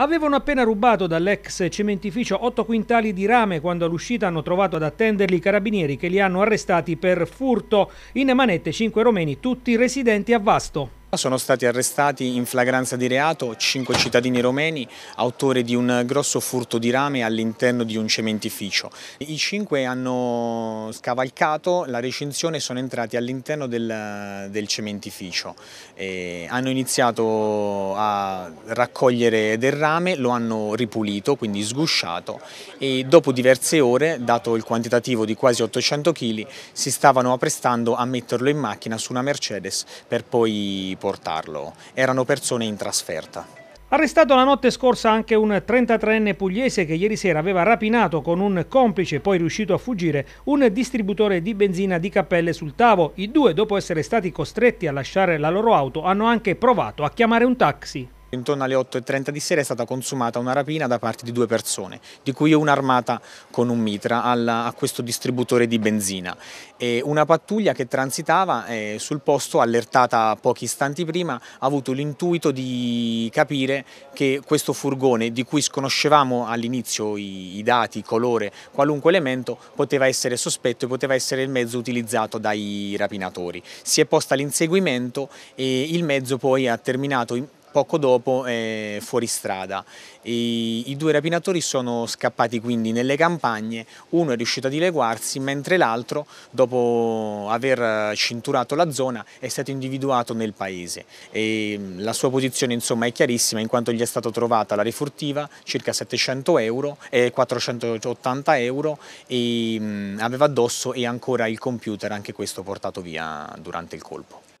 Avevano appena rubato dall'ex cementificio 8 quintali di rame quando all'uscita hanno trovato ad attenderli i carabinieri che li hanno arrestati per furto. In manette 5 romeni, tutti residenti a Vasto. Sono stati arrestati in flagranza di reato cinque cittadini romeni autore di un grosso furto di rame all'interno di un cementificio. I cinque hanno scavalcato la recinzione e sono entrati all'interno del, del, cementificio. E hanno iniziato a raccogliere del rame, lo hanno ripulito, quindi sgusciato e dopo diverse ore, dato il quantitativo di quasi 800 kg, si stavano apprestando a metterlo in macchina su una Mercedes per poi portarlo. Erano persone in trasferta. Arrestato la notte scorsa anche un 33enne pugliese che ieri sera aveva rapinato con un complice poi riuscito a fuggire un distributore di benzina di cappelle sul Tavo. I due, dopo essere stati costretti a lasciare la loro auto, hanno anche provato a chiamare un taxi. Intorno alle 8.30 di sera è stata consumata una rapina da parte di due persone, di cui una armata con un mitra alla, a questo distributore di benzina. E una pattuglia che transitava eh, sul posto, allertata pochi istanti prima, ha avuto l'intuito di capire che questo furgone, di cui sconoscevamo all'inizio i, i dati, colore, qualunque elemento, poteva essere sospetto e poteva essere il mezzo utilizzato dai rapinatori. Si è posta all'inseguimento e il mezzo poi ha terminato... Poco dopo è eh, fuori strada. I, I, due rapinatori sono scappati quindi nelle campagne, uno è riuscito a dileguarsi mentre l'altro dopo aver cinturato la zona è stato individuato nel paese. E mm, la sua posizione insomma è chiarissima in quanto gli è stata trovata la refurtiva circa 700 eh, euro e 480 euro e aveva addosso e ancora il computer, anche questo portato via durante il colpo.